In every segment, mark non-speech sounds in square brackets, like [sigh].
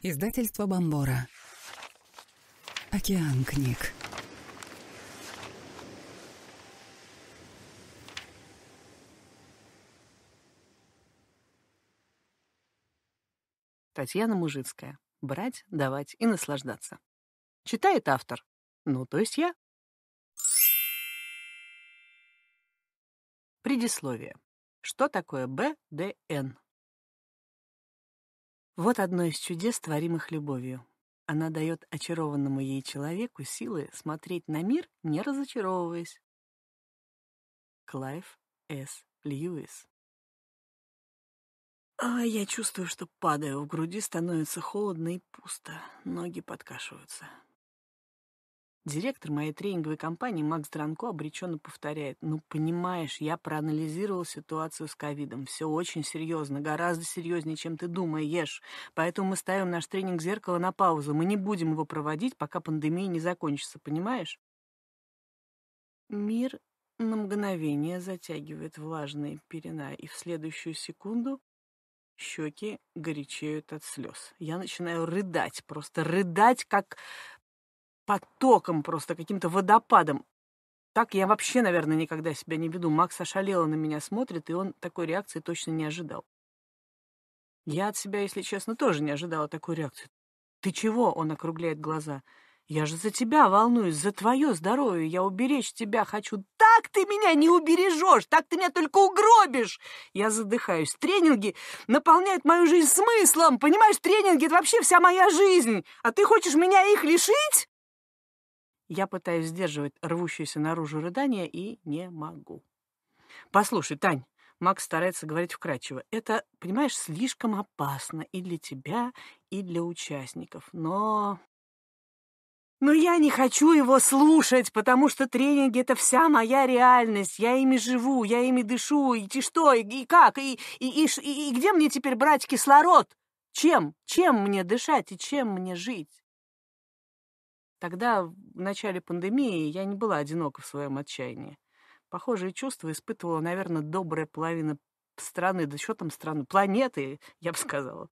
Издательство Бомбора. Океан книг. Татьяна Мужицкая. Брать, давать и наслаждаться. Читает автор. Ну, то есть я. Предисловие. Что такое БДН? Вот одно из чудес, творимых любовью. Она дает очарованному ей человеку силы смотреть на мир, не разочаровываясь. Клайв С. Льюис а я чувствую, что падаю, в груди становится холодно и пусто, ноги подкашиваются. Директор моей тренинговой компании Макс Дранко обреченно повторяет. Ну, понимаешь, я проанализировал ситуацию с ковидом. Все очень серьезно, гораздо серьезнее, чем ты думаешь. Поэтому мы ставим наш тренинг зеркала на паузу. Мы не будем его проводить, пока пандемия не закончится, понимаешь? Мир на мгновение затягивает влажные пелена, и в следующую секунду щеки горячеют от слез. Я начинаю рыдать, просто рыдать, как потоком просто, каким-то водопадом. Так я вообще, наверное, никогда себя не веду. Макс ошалело на меня смотрит, и он такой реакции точно не ожидал. Я от себя, если честно, тоже не ожидала такой реакции. «Ты чего?» — он округляет глаза. «Я же за тебя волнуюсь, за твое здоровье. Я уберечь тебя хочу. Так ты меня не убережешь, так ты меня только угробишь!» Я задыхаюсь. «Тренинги наполняют мою жизнь смыслом, понимаешь? Тренинги — это вообще вся моя жизнь. А ты хочешь меня их лишить?» Я пытаюсь сдерживать рвущееся наружу рыдание и не могу. «Послушай, Тань», — Макс старается говорить вкрадчиво, «это, понимаешь, слишком опасно и для тебя, и для участников, но...» «Но я не хочу его слушать, потому что тренинги — это вся моя реальность. Я ими живу, я ими дышу. И что, и, и как, и, и, и, и где мне теперь брать кислород? Чем? Чем мне дышать и чем мне жить?» Тогда, в начале пандемии, я не была одинока в своем отчаянии. Похожие чувства испытывала, наверное, добрая половина страны, да что там страны, планеты, я бы сказала.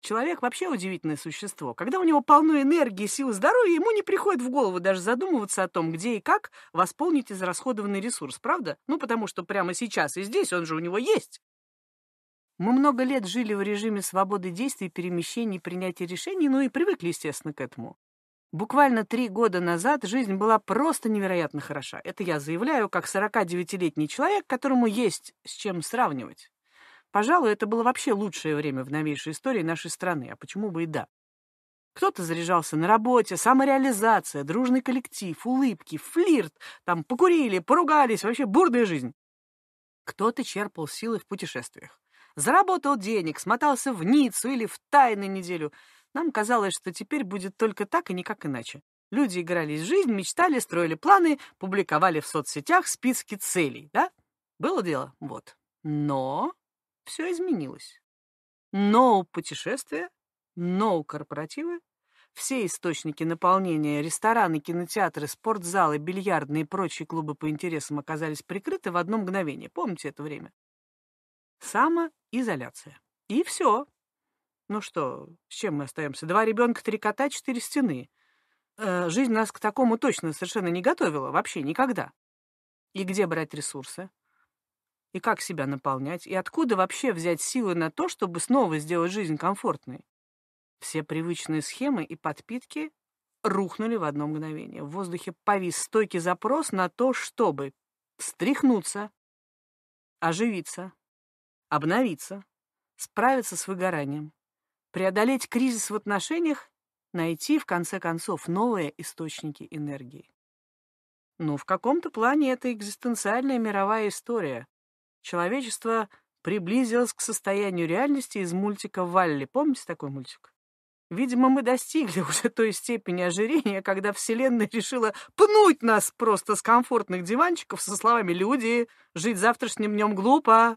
Человек вообще удивительное существо. Когда у него полно энергии, силы, здоровья, ему не приходит в голову даже задумываться о том, где и как восполнить израсходованный ресурс, правда? Ну, потому что прямо сейчас и здесь он же у него есть. Мы много лет жили в режиме свободы действий, перемещений, принятия решений, ну и привыкли, естественно, к этому. Буквально три года назад жизнь была просто невероятно хороша. Это я заявляю как 49-летний человек, которому есть с чем сравнивать. Пожалуй, это было вообще лучшее время в новейшей истории нашей страны, а почему бы и да. Кто-то заряжался на работе, самореализация, дружный коллектив, улыбки, флирт, там покурили, поругались, вообще бурная жизнь. Кто-то черпал силы в путешествиях. Заработал денег, смотался в Ниццу или в тайную неделю – нам казалось, что теперь будет только так и никак иначе. Люди игрались в жизнь, мечтали, строили планы, публиковали в соцсетях списки целей, да? Было дело? Вот. Но все изменилось. Но путешествия, но корпоративы, все источники наполнения, рестораны, кинотеатры, спортзалы, бильярдные и прочие клубы по интересам оказались прикрыты в одно мгновение. Помните это время? Самоизоляция. И все. Ну что, с чем мы остаемся? Два ребенка, три кота, четыре стены. Э, жизнь нас к такому точно совершенно не готовила, вообще никогда. И где брать ресурсы? И как себя наполнять? И откуда вообще взять силы на то, чтобы снова сделать жизнь комфортной? Все привычные схемы и подпитки рухнули в одно мгновение. В воздухе повис стойкий запрос на то, чтобы встряхнуться, оживиться, обновиться, справиться с выгоранием, преодолеть кризис в отношениях, найти, в конце концов, новые источники энергии. Но в каком-то плане это экзистенциальная мировая история. Человечество приблизилось к состоянию реальности из мультика «Валли». Помните такой мультик? Видимо, мы достигли [laughs] уже той степени ожирения, когда Вселенная решила пнуть нас просто с комфортных диванчиков со словами «Люди, жить завтрашним днем глупо,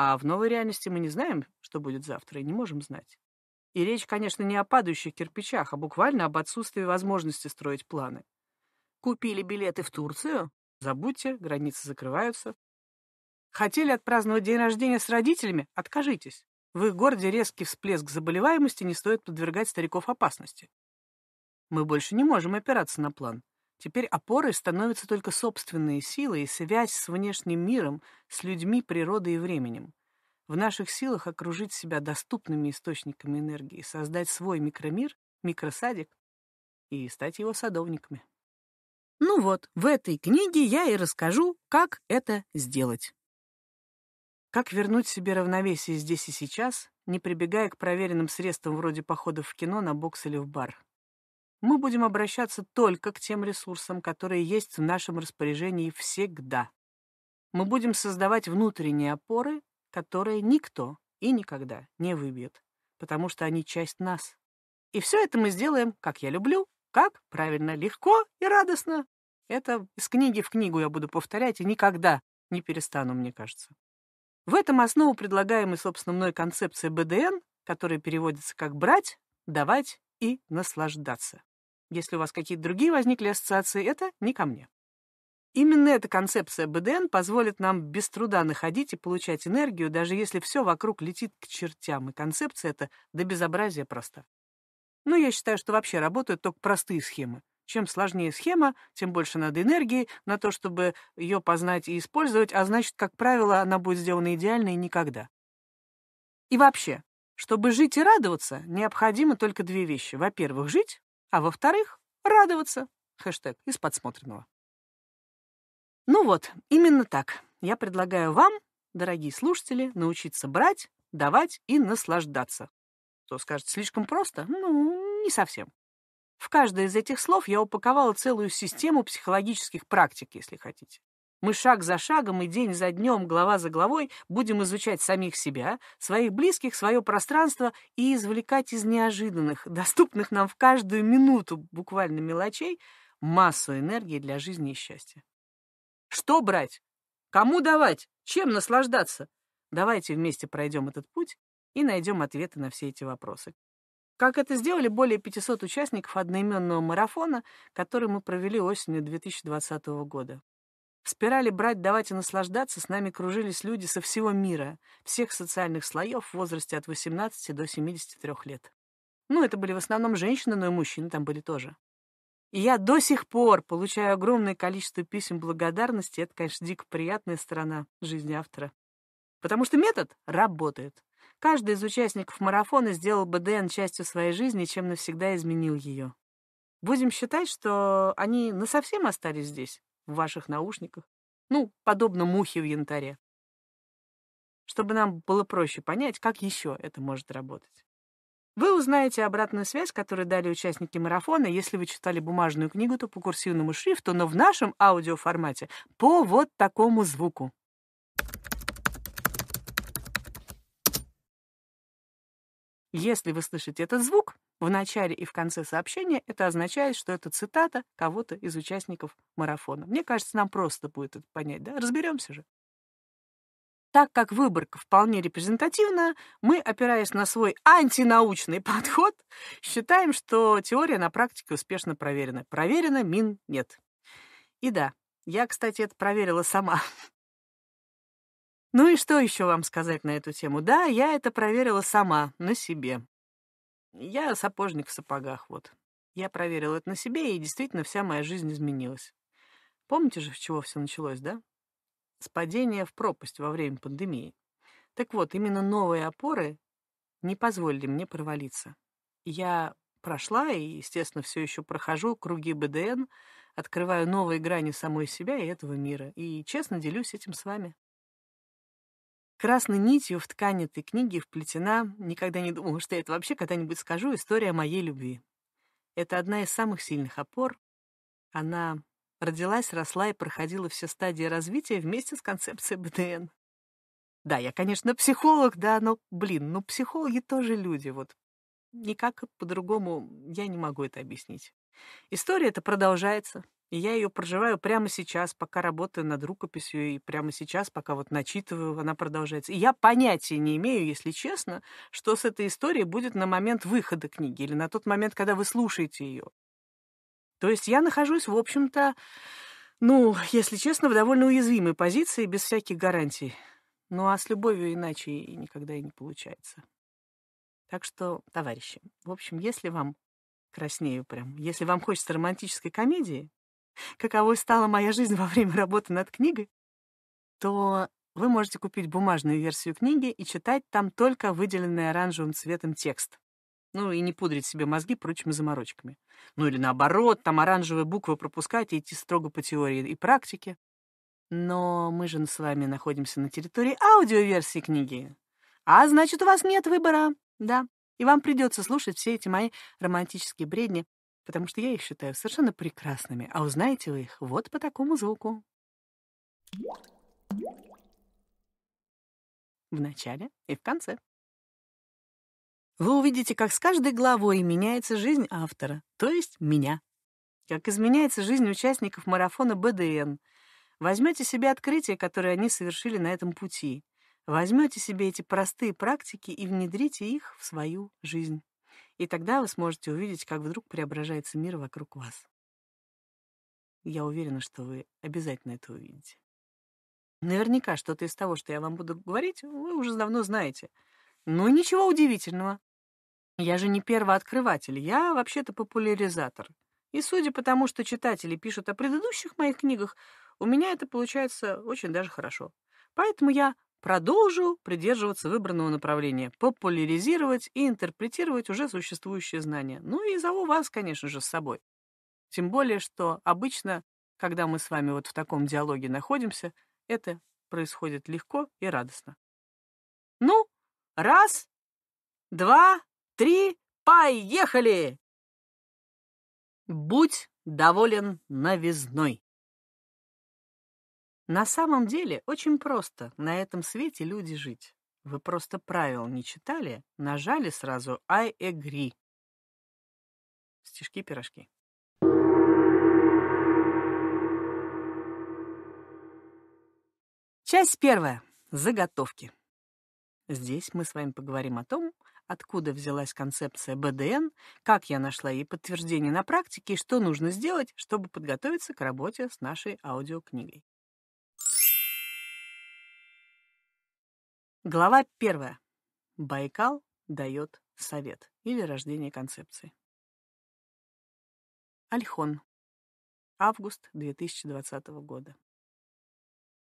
а в новой реальности мы не знаем, что будет завтра, и не можем знать. И речь, конечно, не о падающих кирпичах, а буквально об отсутствии возможности строить планы. Купили билеты в Турцию? Забудьте, границы закрываются. Хотели отпраздновать день рождения с родителями? Откажитесь. В их городе резкий всплеск заболеваемости не стоит подвергать стариков опасности. Мы больше не можем опираться на план. Теперь опорой становятся только собственные силы и связь с внешним миром, с людьми, природой и временем. В наших силах окружить себя доступными источниками энергии, создать свой микромир, микросадик и стать его садовниками. Ну вот, в этой книге я и расскажу, как это сделать. Как вернуть себе равновесие здесь и сейчас, не прибегая к проверенным средствам вроде походов в кино, на бокс или в бар? мы будем обращаться только к тем ресурсам, которые есть в нашем распоряжении всегда. Мы будем создавать внутренние опоры, которые никто и никогда не выбьет, потому что они часть нас. И все это мы сделаем, как я люблю, как правильно, легко и радостно. Это из книги в книгу я буду повторять и никогда не перестану, мне кажется. В этом основу предлагаемой, собственно, мной концепции БДН, которая переводится как «брать», «давать» и наслаждаться. Если у вас какие-то другие возникли ассоциации, это не ко мне. Именно эта концепция БДН позволит нам без труда находить и получать энергию, даже если все вокруг летит к чертям, и концепция эта до безобразия проста. Но ну, я считаю, что вообще работают только простые схемы. Чем сложнее схема, тем больше надо энергии на то, чтобы ее познать и использовать, а значит, как правило, она будет сделана идеально и никогда. И вообще, чтобы жить и радоваться, необходимо только две вещи. Во-первых, жить, а во-вторых, радоваться. Хэштег из подсмотренного. Ну вот, именно так. Я предлагаю вам, дорогие слушатели, научиться брать, давать и наслаждаться. Кто скажет, слишком просто? Ну, не совсем. В каждое из этих слов я упаковала целую систему психологических практик, если хотите. Мы шаг за шагом и день за днем, глава за главой, будем изучать самих себя, своих близких, свое пространство и извлекать из неожиданных, доступных нам в каждую минуту буквально мелочей, массу энергии для жизни и счастья. Что брать? Кому давать? Чем наслаждаться? Давайте вместе пройдем этот путь и найдем ответы на все эти вопросы. Как это сделали более 500 участников одноименного марафона, который мы провели осенью 2020 года спирали брать, давать и наслаждаться с нами кружились люди со всего мира, всех социальных слоев в возрасте от 18 до 73 лет. Ну, это были в основном женщины, но и мужчины там были тоже. И я до сих пор получаю огромное количество писем благодарности. Это, конечно, дико приятная сторона жизни автора. Потому что метод работает. Каждый из участников марафона сделал БДН частью своей жизни, чем навсегда изменил ее. Будем считать, что они насовсем остались здесь, в ваших наушниках, ну, подобно мухе в янтаре. Чтобы нам было проще понять, как еще это может работать. Вы узнаете обратную связь, которую дали участники марафона. Если вы читали бумажную книгу, то по курсивному шрифту, но в нашем аудиоформате по вот такому звуку. Если вы слышите этот звук в начале и в конце сообщения, это означает, что это цитата кого-то из участников марафона. Мне кажется, нам просто будет это понять, да? Разберемся же. Так как выборка вполне репрезентативна, мы, опираясь на свой антинаучный [laughs] подход, считаем, что теория на практике успешно проверена. Проверена мин нет. И да, я, кстати, это проверила сама. [laughs] Ну и что еще вам сказать на эту тему? Да, я это проверила сама, на себе. Я сапожник в сапогах, вот. Я проверила это на себе, и действительно вся моя жизнь изменилась. Помните же, с чего все началось, да? С падения в пропасть во время пандемии. Так вот, именно новые опоры не позволили мне провалиться. Я прошла и, естественно, все еще прохожу круги БДН, открываю новые грани самой себя и этого мира. И честно делюсь этим с вами. Красной нитью в ткани этой книги вплетена, никогда не думала, что я это вообще когда-нибудь скажу, история моей любви. Это одна из самых сильных опор. Она родилась, росла и проходила все стадии развития вместе с концепцией БДН. Да, я, конечно, психолог, да, но, блин, ну психологи тоже люди, вот. Никак по-другому я не могу это объяснить. История-то продолжается, и я ее проживаю прямо сейчас, пока работаю над рукописью, и прямо сейчас, пока вот начитываю, она продолжается. И я понятия не имею, если честно, что с этой историей будет на момент выхода книги или на тот момент, когда вы слушаете ее. То есть я нахожусь, в общем-то, ну, если честно, в довольно уязвимой позиции, без всяких гарантий. Ну а с любовью иначе и никогда и не получается. Так что, товарищи, в общем, если вам краснею прям, если вам хочется романтической комедии, каковой стала моя жизнь во время работы над книгой, то вы можете купить бумажную версию книги и читать там только выделенный оранжевым цветом текст. Ну и не пудрить себе мозги прочими заморочками. Ну или наоборот, там оранжевые буквы пропускать и идти строго по теории и практике. Но мы же с вами находимся на территории аудиоверсии книги. А значит, у вас нет выбора, да. И вам придется слушать все эти мои романтические бредни, потому что я их считаю совершенно прекрасными, а узнаете вы их вот по такому звуку. В начале и в конце. Вы увидите, как с каждой главой меняется жизнь автора, то есть меня. Как изменяется жизнь участников марафона БДН. Возьмете себе открытия, которые они совершили на этом пути. Возьмете себе эти простые практики и внедрите их в свою жизнь. И тогда вы сможете увидеть, как вдруг преображается мир вокруг вас. Я уверена, что вы обязательно это увидите. Наверняка что-то из того, что я вам буду говорить, вы уже давно знаете. Но ну, ничего удивительного. Я же не первооткрыватель, я вообще-то популяризатор. И судя по тому, что читатели пишут о предыдущих моих книгах, у меня это получается очень даже хорошо. Поэтому я Продолжил придерживаться выбранного направления, популяризировать и интерпретировать уже существующие знания. Ну и зову вас, конечно же, с собой. Тем более, что обычно, когда мы с вами вот в таком диалоге находимся, это происходит легко и радостно. Ну, раз, два, три, поехали! Будь доволен новизной. На самом деле очень просто на этом свете люди жить. Вы просто правил не читали, нажали сразу «I agree». Стишки-пирожки. Часть первая. Заготовки. Здесь мы с вами поговорим о том, откуда взялась концепция БДН, как я нашла ей подтверждение на практике и что нужно сделать, чтобы подготовиться к работе с нашей аудиокнигой. Глава первая. Байкал дает совет или рождение концепции. Альхон. Август 2020 года.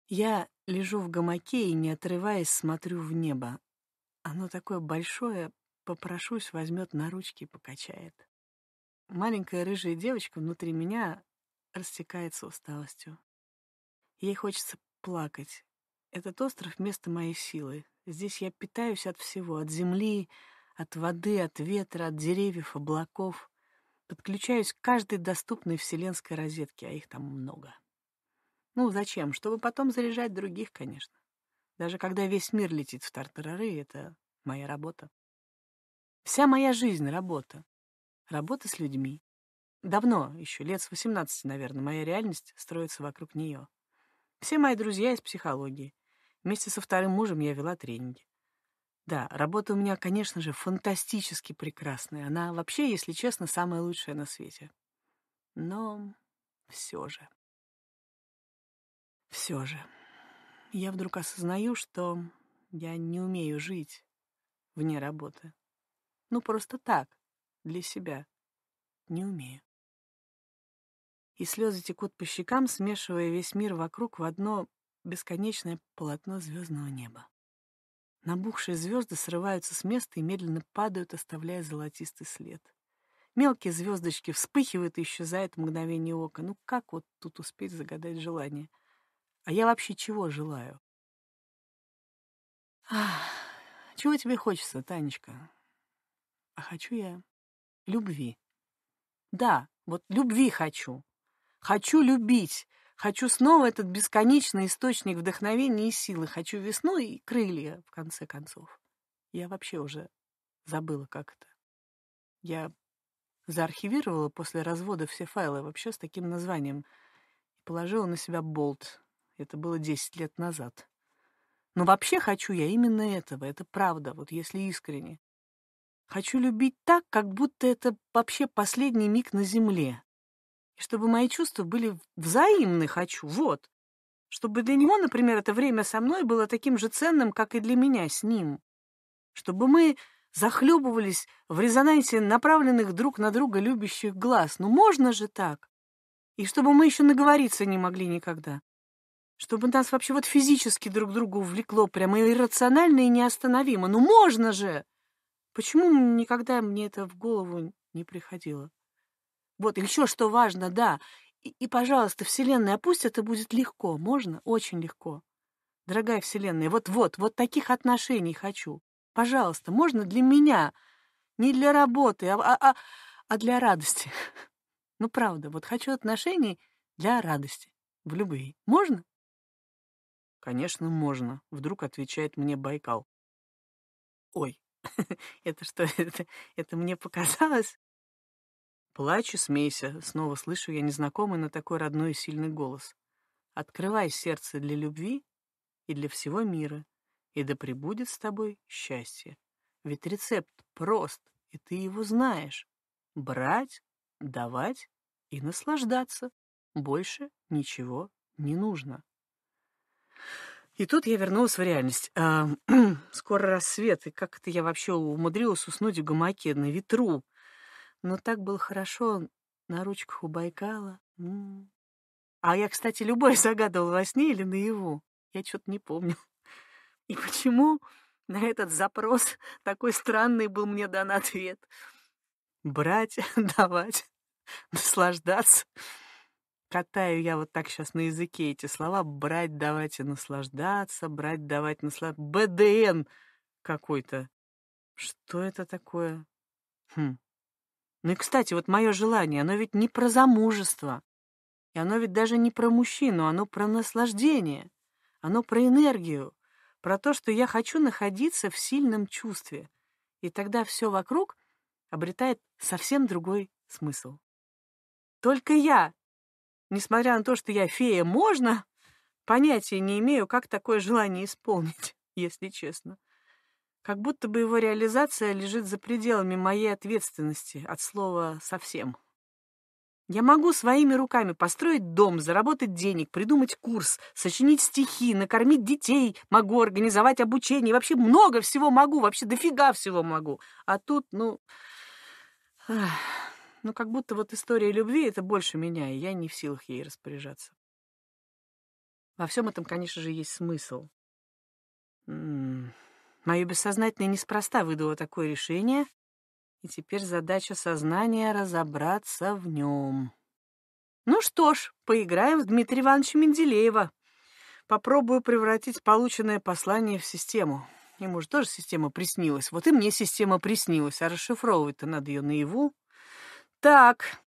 Я лежу в гамаке и, не отрываясь, смотрю в небо. Оно такое большое, попрошусь, возьмет на ручки и покачает. Маленькая рыжая девочка внутри меня растекается усталостью. Ей хочется плакать, этот остров — место моей силы. Здесь я питаюсь от всего, от земли, от воды, от ветра, от деревьев, облаков. Подключаюсь к каждой доступной вселенской розетке, а их там много. Ну, зачем? Чтобы потом заряжать других, конечно. Даже когда весь мир летит в тартарары, это моя работа. Вся моя жизнь — работа. Работа с людьми. Давно, еще лет с 18, наверное, моя реальность строится вокруг нее. Все мои друзья из психологии. Вместе со вторым мужем я вела тренинги. Да, работа у меня, конечно же, фантастически прекрасная. Она вообще, если честно, самая лучшая на свете. Но все же. Все же. Я вдруг осознаю, что я не умею жить вне работы. Ну, просто так, для себя. Не умею. И слезы текут по щекам, смешивая весь мир вокруг в одно бесконечное полотно звездного неба. Набухшие звезды срываются с места и медленно падают, оставляя золотистый след. Мелкие звездочки вспыхивают и исчезают в мгновение ока. Ну как вот тут успеть загадать желание? А я вообще чего желаю? Ах, чего тебе хочется, Танечка? А хочу я любви. Да, вот любви хочу. Хочу любить. Хочу снова этот бесконечный источник вдохновения и силы. Хочу весну и крылья, в конце концов. Я вообще уже забыла, как это. Я заархивировала после развода все файлы вообще с таким названием и положила на себя болт. Это было 10 лет назад. Но вообще хочу я именно этого, это правда, вот если искренне. Хочу любить так, как будто это вообще последний миг на земле. И чтобы мои чувства были взаимны хочу, вот. Чтобы для него, например, это время со мной было таким же ценным, как и для меня с ним. Чтобы мы захлебывались в резонансе направленных друг на друга любящих глаз. Ну можно же так? И чтобы мы еще наговориться не могли никогда. Чтобы нас вообще вот физически друг другу увлекло, прямо иррационально и неостановимо. Ну можно же! Почему никогда мне это в голову не приходило? Вот еще что важно, да. И, и, пожалуйста, Вселенная, пусть это будет легко, можно? Очень легко. Дорогая Вселенная, вот-вот, вот таких отношений хочу. Пожалуйста, можно для меня? Не для работы, а, а, а, а для радости. [laughs] Ну, правда, вот хочу отношений для радости. В любви. Можно? Конечно, можно, вдруг отвечает мне Байкал. Ой, [laughs] это что, [laughs] это, это мне показалось? «Плачь и смейся», — снова слышу я незнакомый, но такой родной и сильный голос. «Открывай сердце для любви и для всего мира, и да пребудет с тобой счастье. Ведь рецепт прост, и ты его знаешь. Брать, давать и наслаждаться. Больше ничего не нужно». И тут я вернулась в реальность. А, [clears throat] скоро рассвет, и как это я вообще умудрилась уснуть в гамаке на ветру? Но так было хорошо на ручках у Байкала. М -м -м. А я, кстати, любой [laughs] загадывал во сне или наяву. Я что-то не помню. [laughs] И почему на этот запрос [laughs] такой странный был мне дан ответ? Брать, давать, наслаждаться. Катаю я вот так сейчас на языке эти слова. Брать, давать и наслаждаться. Брать, давать, наслаждаться. БДН какой-то. Что это такое? Хм. Ну и, кстати, вот мое желание, оно ведь не про замужество. И оно ведь даже не про мужчину, оно про наслаждение. Оно про энергию, про то, что я хочу находиться в сильном чувстве. И тогда все вокруг обретает совсем другой смысл. Только я, несмотря на то, что я фея, можно, понятия не имею, как такое желание исполнить, [laughs] если честно. Как будто бы его реализация лежит за пределами моей ответственности от слова «совсем». Я могу своими руками построить дом, заработать денег, придумать курс, сочинить стихи, накормить детей, могу организовать обучение, вообще много всего могу, вообще дофига всего могу. А тут, ну, ну как будто вот история любви — это больше меня, и я не в силах ей распоряжаться. Во всем этом, конечно же, есть смысл. М -м -м. Мое бессознательное неспроста выдало такое решение, и теперь задача сознания — разобраться в нем. Ну что ж, поиграем в Дмитрия Ивановича Менделеева. Попробую превратить полученное послание в систему. Ему же тоже система приснилась. Вот и мне система приснилась, а расшифровывать-то надо ее наяву. Так,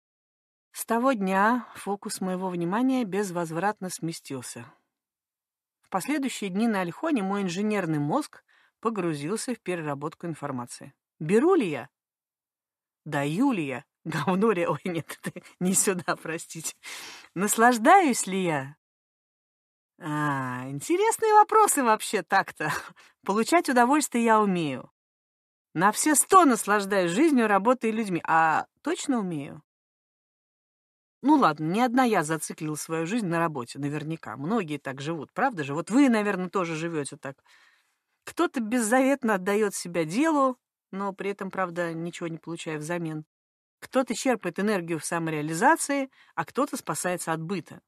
с того дня фокус моего внимания безвозвратно сместился. В последующие дни на Альхоне мой инженерный мозг погрузился в переработку информации. «Беру ли я?» «Даю ли я?» «Говно ли?» «Ой, нет, [laughs] это не сюда, простите. Наслаждаюсь ли я?» «А, интересные вопросы вообще так-то. [laughs] Получать удовольствие я умею. На все сто наслаждаюсь жизнью, работой и людьми. А точно умею?» Ну ладно, не одна я зациклила свою жизнь на работе, наверняка. Многие так живут, правда же? Вот вы, наверное, тоже живете так. Кто-то беззаветно отдает себя делу, но при этом, правда, ничего не получая взамен. Кто-то черпает энергию в самореализации, а кто-то спасается от быта.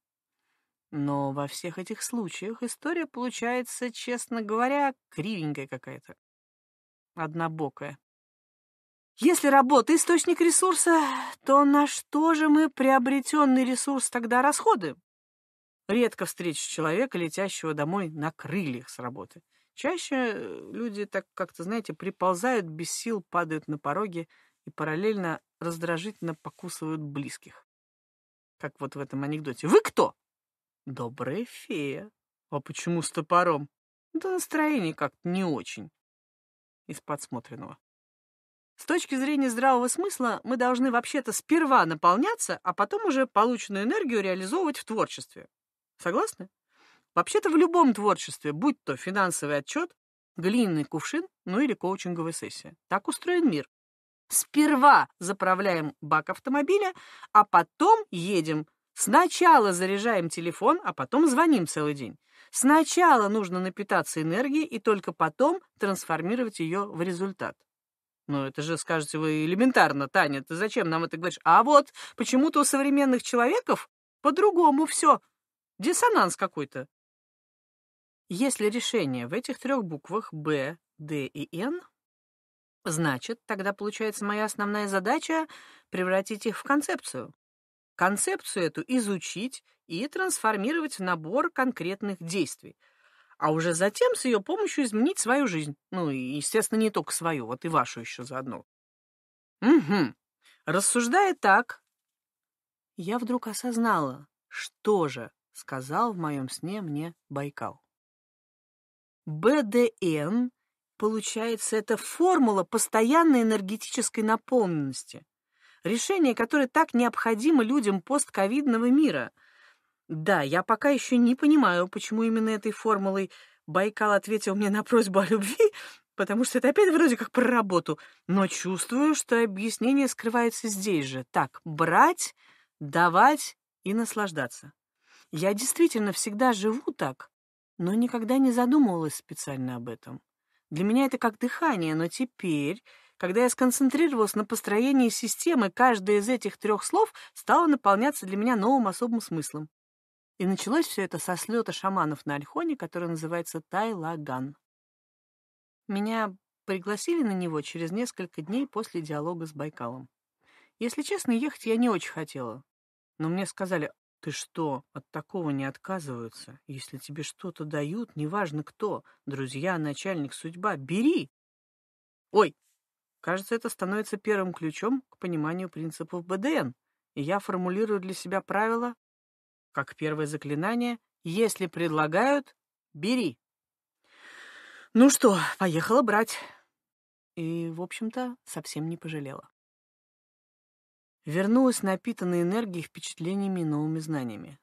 Но во всех этих случаях история получается, честно говоря, кривенькая какая-то, однобокая. Если работа — источник ресурса, то на что же мы приобретенный ресурс тогда расходуем? Редко встречу человека, летящего домой на крыльях с работы. Чаще люди так как-то, знаете, приползают без сил, падают на пороге и параллельно раздражительно покусывают близких. Как вот в этом анекдоте. «Вы кто?» «Добрая фея». «А почему с топором?» «Да настроение как-то не очень». Из подсмотренного. С точки зрения здравого смысла мы должны вообще-то сперва наполняться, а потом уже полученную энергию реализовывать в творчестве. Согласны? Вообще-то в любом творчестве, будь то финансовый отчет, глиняный кувшин, ну или коучинговая сессия. Так устроен мир. Сперва заправляем бак автомобиля, а потом едем. Сначала заряжаем телефон, а потом звоним целый день. Сначала нужно напитаться энергией и только потом трансформировать ее в результат. Ну, это же, скажете вы, элементарно, Таня, ты зачем нам это говоришь? А вот почему-то у современных человеков по-другому все. Диссонанс какой-то. Если решение в этих трех буквах «Б», «Д» и «Н», значит, тогда получается моя основная задача — превратить их в концепцию. Концепцию эту изучить и трансформировать в набор конкретных действий, а уже затем с ее помощью изменить свою жизнь. Ну и, естественно, не только свою, вот и вашу еще заодно. Угу. Рассуждая так, я вдруг осознала, что же сказал в моем сне мне Байкал. БДН, получается, это формула постоянной энергетической наполненности, решение которое так необходимо людям постковидного мира. Да, я пока еще не понимаю, почему именно этой формулой Байкал ответил мне на просьбу о любви, потому что это опять вроде как про работу, но чувствую, что объяснение скрывается здесь же. Так, брать, давать и наслаждаться. Я действительно всегда живу так, но никогда не задумывалась специально об этом. Для меня это как дыхание, но теперь, когда я сконцентрировалась на построении системы, каждое из этих трех слов стало наполняться для меня новым особым смыслом. И началось все это со слета шаманов на Альхоне, который называется Тайлаган. Меня пригласили на него через несколько дней после диалога с Байкалом. Если честно, ехать я не очень хотела. Но мне сказали, ты что, от такого не отказываются? Если тебе что-то дают, неважно кто, друзья, начальник, судьба, бери! Ой, кажется, это становится первым ключом к пониманию принципов БДН, и я формулирую для себя правило, как первое заклинание, если предлагают, бери. Ну что, поехала брать. И, в общем-то, совсем не пожалела вернулась напитанной энергией, впечатлениями и новыми знаниями.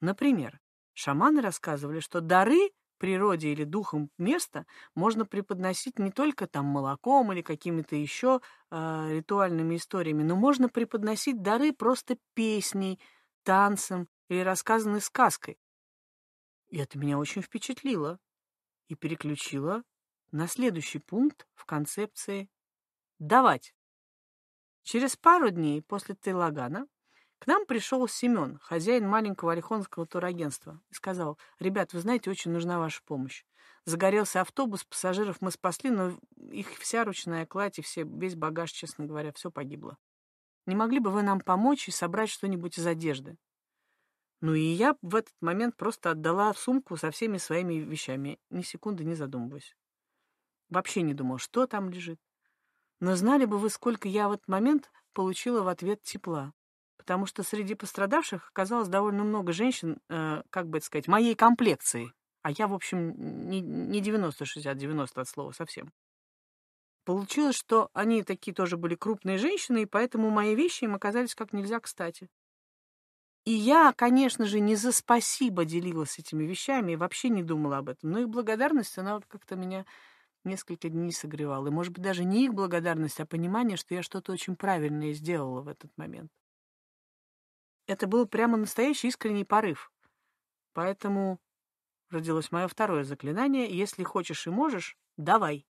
Например, шаманы рассказывали, что дары природе или духом места можно преподносить не только там молоком или какими-то еще э, ритуальными историями, но можно преподносить дары просто песней, танцем или рассказанной сказкой. И это меня очень впечатлило и переключило на следующий пункт в концепции «давать». Через пару дней после Тайлагана к нам пришел Семен, хозяин маленького орехонского турагентства, и сказал, «Ребят, вы знаете, очень нужна ваша помощь. Загорелся автобус, пассажиров мы спасли, но их вся ручная кладь и все, весь багаж, честно говоря, все погибло. Не могли бы вы нам помочь и собрать что-нибудь из одежды?» Ну и я в этот момент просто отдала сумку со всеми своими вещами, ни секунды не задумываясь. Вообще не думал, что там лежит. Но знали бы вы, сколько я в этот момент получила в ответ тепла. Потому что среди пострадавших оказалось довольно много женщин, э, как бы это сказать, моей комплекции. А я, в общем, не, не 90-60, 90 от слова совсем. Получилось, что они такие тоже были крупные женщины, и поэтому мои вещи им оказались как нельзя кстати. И я, конечно же, не за спасибо делилась этими вещами и вообще не думала об этом. Но их благодарность, она как-то меня несколько дней согревал. И, может быть, даже не их благодарность, а понимание, что я что-то очень правильное сделала в этот момент. Это был прямо настоящий искренний порыв. Поэтому родилось мое второе заклинание «Если хочешь и можешь, давай».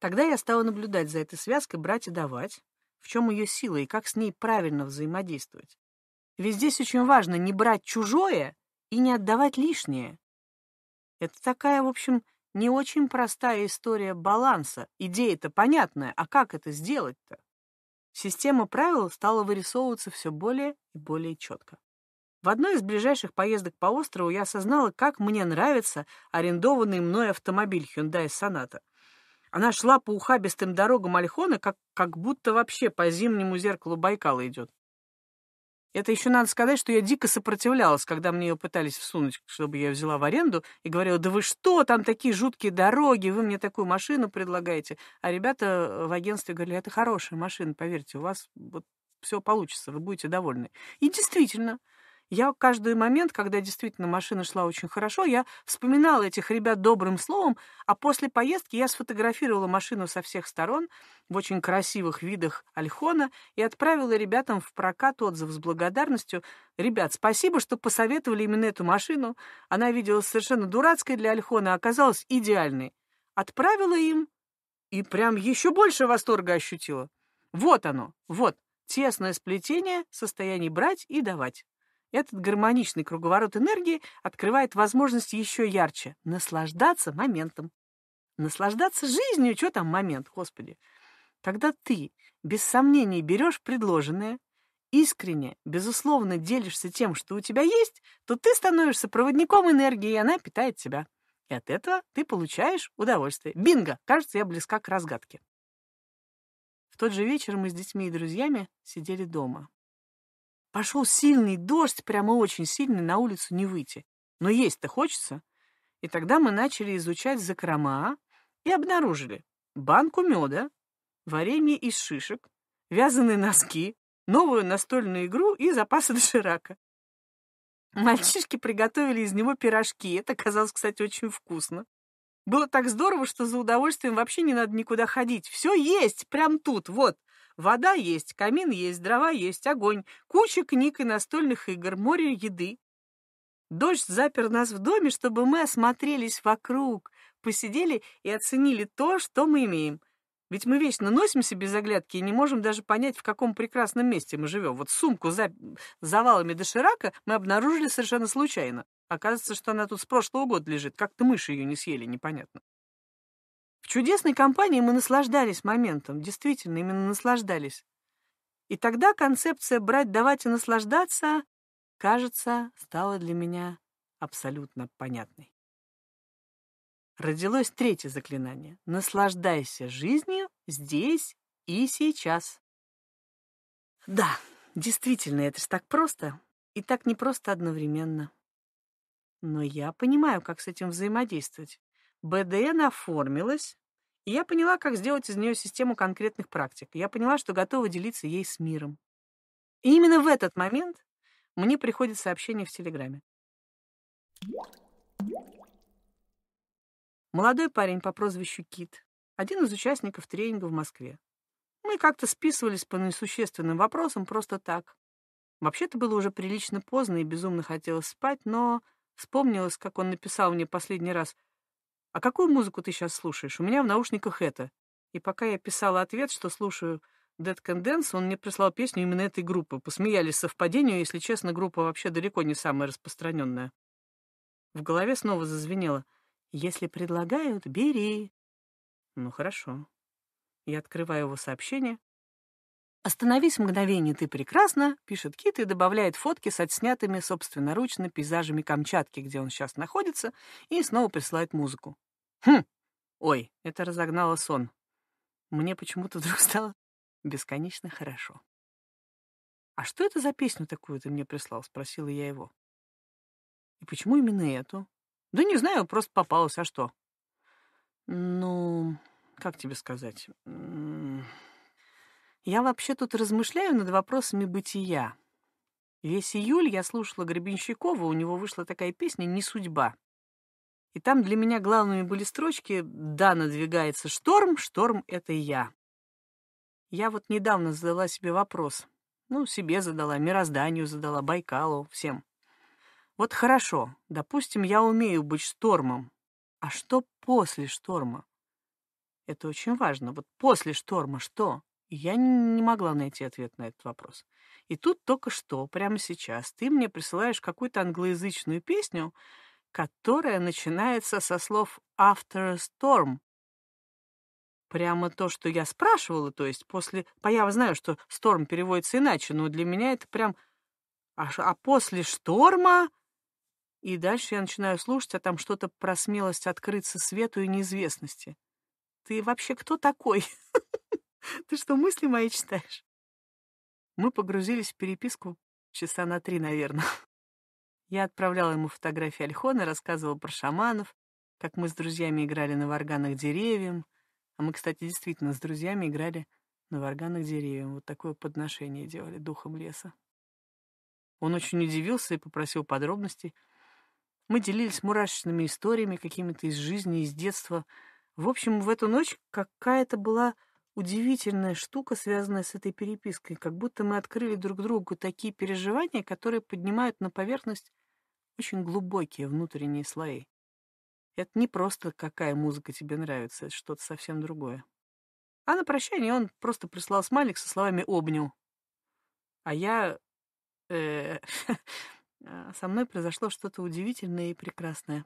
Тогда я стала наблюдать за этой связкой «брать и давать», в чем ее сила и как с ней правильно взаимодействовать. Ведь здесь очень важно не брать чужое и не отдавать лишнее. Это такая, в общем, не очень простая история баланса. Идея-то понятная, а как это сделать-то? Система правил стала вырисовываться все более и более четко. В одной из ближайших поездок по острову я осознала, как мне нравится арендованный мной автомобиль Hyundai Sonata. Она шла по ухабистым дорогам Альхона, как, как будто вообще по зимнему зеркалу Байкала идет. Это еще надо сказать, что я дико сопротивлялась, когда мне ее пытались всунуть, чтобы я взяла в аренду, и говорила, да вы что, там такие жуткие дороги, вы мне такую машину предлагаете. А ребята э, в агентстве говорили, это хорошая машина, поверьте, у вас вот все получится, вы будете довольны. И действительно, я каждый момент, когда действительно машина шла очень хорошо, я вспоминала этих ребят добрым словом, а после поездки я сфотографировала машину со всех сторон в очень красивых видах Альхона и отправила ребятам в прокат отзыв с благодарностью. «Ребят, спасибо, что посоветовали именно эту машину. Она виделась совершенно дурацкой для Альхона, а оказалась идеальной». Отправила им и прям еще больше восторга ощутила. Вот оно, вот, тесное сплетение состояний брать и давать. Этот гармоничный круговорот энергии открывает возможность еще ярче наслаждаться моментом. Наслаждаться жизнью, что там момент, господи. Когда ты без сомнений берешь предложенное, искренне, безусловно делишься тем, что у тебя есть, то ты становишься проводником энергии, и она питает тебя. И от этого ты получаешь удовольствие. Бинго! Кажется, я близка к разгадке. В тот же вечер мы с детьми и друзьями сидели дома. Пошел сильный дождь, прямо очень сильный, на улицу не выйти. Но есть-то хочется. И тогда мы начали изучать закрома и обнаружили банку меда, варенье из шишек, вязаные носки, новую настольную игру и запасы [laughs] доширака. Мальчишки приготовили из него пирожки. Это казалось, кстати, очень вкусно. Было так здорово, что за удовольствием вообще не надо никуда ходить. Все есть прям тут, вот. Вода есть, камин есть, дрова есть, огонь, куча книг и настольных игр, море еды. Дождь запер нас в доме, чтобы мы осмотрелись вокруг, посидели и оценили то, что мы имеем. Ведь мы вечно носимся без оглядки и не можем даже понять, в каком прекрасном месте мы живем. Вот сумку за завалами доширака мы обнаружили совершенно случайно. Оказывается, что она тут с прошлого года лежит. Как-то мыши ее не съели, непонятно чудесной компанией мы наслаждались моментом, действительно, именно наслаждались. И тогда концепция «брать, давать и наслаждаться», кажется, стала для меня абсолютно понятной. Родилось третье заклинание — «Наслаждайся жизнью здесь и сейчас». Да, действительно, это ж так просто и так непросто одновременно. Но я понимаю, как с этим взаимодействовать. БДН оформилась, и я поняла, как сделать из нее систему конкретных практик. Я поняла, что готова делиться ей с миром. И именно в этот момент мне приходит сообщение в Телеграме. Молодой парень по прозвищу Кит, один из участников тренинга в Москве. Мы как-то списывались по несущественным вопросам просто так. Вообще-то было уже прилично поздно и безумно хотелось спать, но вспомнилось, как он написал мне последний раз — «А какую музыку ты сейчас слушаешь? У меня в наушниках это». И пока я писала ответ, что слушаю Dead Can Dance, он мне прислал песню именно этой группы. Посмеялись совпадению, если честно, группа вообще далеко не самая распространенная. В голове снова зазвенело. «Если предлагают, бери». Ну, хорошо. Я открываю его сообщение. «Остановись мгновение, ты прекрасна», — пишет Кит и добавляет фотки с отснятыми собственноручно пейзажами Камчатки, где он сейчас находится, и снова присылает музыку. «Хм! Ой, это разогнало сон. Мне почему-то вдруг стало бесконечно хорошо». «А что это за песню такую ты мне прислал?» — спросила я его. «И почему именно эту?» «Да не знаю, просто попалась, а что?» «Ну, как тебе сказать?» Я вообще тут размышляю над вопросами бытия. Весь июль я слушала Гребенщикова, у него вышла такая песня «Не судьба». И там для меня главными были строчки «Да, надвигается шторм, шторм — это я». Я вот недавно задала себе вопрос. Ну, себе задала, мирозданию задала, Байкалу, всем. Вот хорошо, допустим, я умею быть штормом. А что после шторма? Это очень важно. Вот после шторма что? Я не могла найти ответ на этот вопрос. И тут только что, прямо сейчас, ты мне присылаешь какую-то англоязычную песню, которая начинается со слов «after a storm». Прямо то, что я спрашивала, то есть после... Я знаю, что «storm» переводится иначе, но для меня это прям... А, а после «шторма» И дальше я начинаю слушать, а там что-то про смелость открыться свету и неизвестности. Ты вообще кто такой? [laughs] [laughs] Ты что, мысли мои читаешь? Мы погрузились в переписку часа на три, наверное. [laughs] Я отправляла ему фотографии Альхона, рассказывала про шаманов, как мы с друзьями играли на варганах деревьям. А мы, кстати, действительно с друзьями играли на варганах деревьям. Вот такое подношение делали духом леса. Он очень удивился и попросил подробностей. Мы делились мурашечными историями, какими-то из жизни, из детства. В общем, в эту ночь какая-то была удивительная штука, связанная с этой перепиской, как будто мы открыли друг другу такие переживания, которые поднимают на поверхность очень глубокие внутренние слои. Это не просто какая музыка тебе нравится, это что-то совсем другое. А на прощание он просто прислал смайлик со словами обню, А я... Э, [laughs] а со мной произошло что-то удивительное и прекрасное.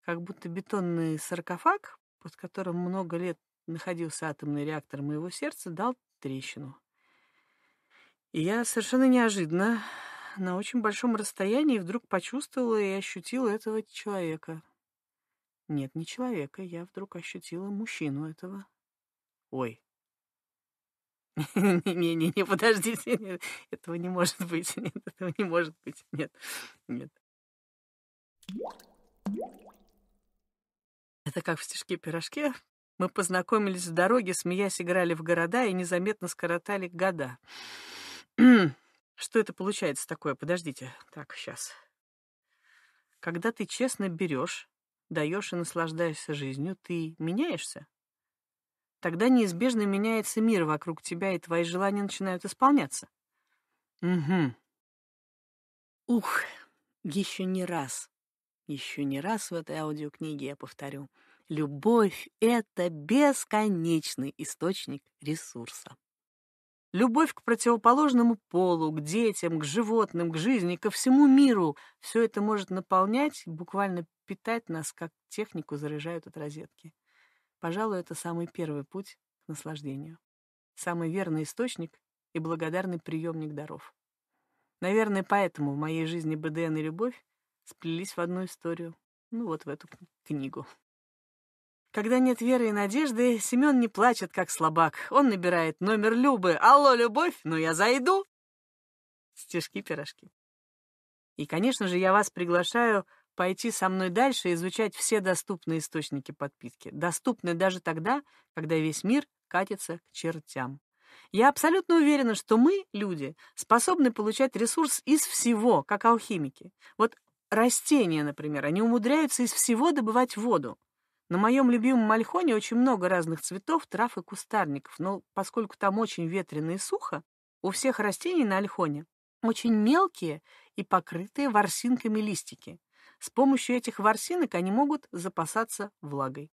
Как будто бетонный саркофаг, под которым много лет находился атомный реактор моего сердца, дал трещину. И я совершенно неожиданно, на очень большом расстоянии, вдруг почувствовала и ощутила этого человека. Нет, не человека, я вдруг ощутила мужчину этого. Ой. [laughs] Не-не-не, подождите, нет, этого не может быть, [laughs] нет, этого не может быть, нет, нет. Это как в стишке-пирожке мы познакомились в дороге, смеясь играли в города и незаметно скоротали года. [clears throat] Что это получается такое? Подождите. Так, сейчас. Когда ты честно берешь, даешь и наслаждаешься жизнью, ты меняешься. Тогда неизбежно меняется мир вокруг тебя, и твои желания начинают исполняться. Угу. Ух, еще не раз, еще не раз в этой аудиокниге я повторю — Любовь — это бесконечный источник ресурса. Любовь к противоположному полу, к детям, к животным, к жизни, ко всему миру — все это может наполнять, буквально питать нас, как технику заряжают от розетки. Пожалуй, это самый первый путь к наслаждению. Самый верный источник и благодарный приемник даров. Наверное, поэтому в моей жизни БДН и любовь сплелись в одну историю, ну вот в эту книгу. Когда нет веры и надежды, Семен не плачет, как слабак. Он набирает номер Любы. «Алло, Любовь, ну я зайду!» Стишки-пирожки. И, конечно же, я вас приглашаю пойти со мной дальше и изучать все доступные источники подпитки. Доступны даже тогда, когда весь мир катится к чертям. Я абсолютно уверена, что мы, люди, способны получать ресурс из всего, как алхимики. Вот растения, например, они умудряются из всего добывать воду. На моем любимом мальхоне очень много разных цветов, трав и кустарников, но поскольку там очень ветрено и сухо, у всех растений на альхоне очень мелкие и покрытые ворсинками листики. С помощью этих ворсинок они могут запасаться влагой.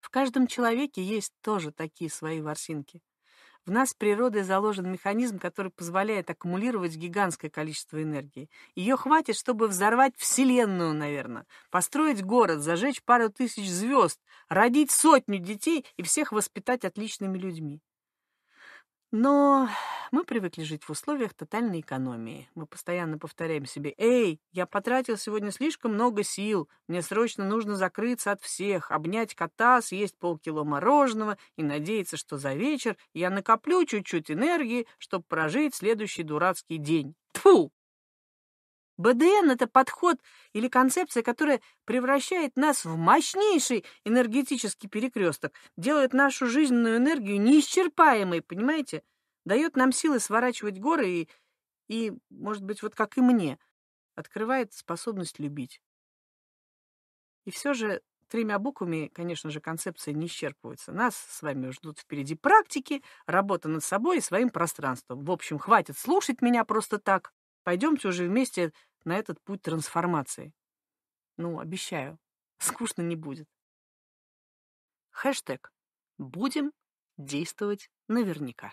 В каждом человеке есть тоже такие свои ворсинки. В нас природой заложен механизм, который позволяет аккумулировать гигантское количество энергии. Ее хватит, чтобы взорвать Вселенную, наверное, построить город, зажечь пару тысяч звезд, родить сотню детей и всех воспитать отличными людьми. Но мы привыкли жить в условиях тотальной экономии. Мы постоянно повторяем себе «Эй, я потратил сегодня слишком много сил, мне срочно нужно закрыться от всех, обнять кота, съесть полкило мороженого и надеяться, что за вечер я накоплю чуть-чуть энергии, чтобы прожить следующий дурацкий день». Тфу! БДН — это подход или концепция, которая превращает нас в мощнейший энергетический перекресток, делает нашу жизненную энергию неисчерпаемой, понимаете? Дает нам силы сворачивать горы и, и, может быть, вот как и мне, открывает способность любить. И все же тремя буквами, конечно же, концепция не исчерпывается. Нас с вами ждут впереди практики, работа над собой и своим пространством. В общем, хватит слушать меня просто так. Пойдемте уже вместе на этот путь трансформации. Ну, обещаю, [laughs] скучно не будет. Хэштег «Будем действовать наверняка».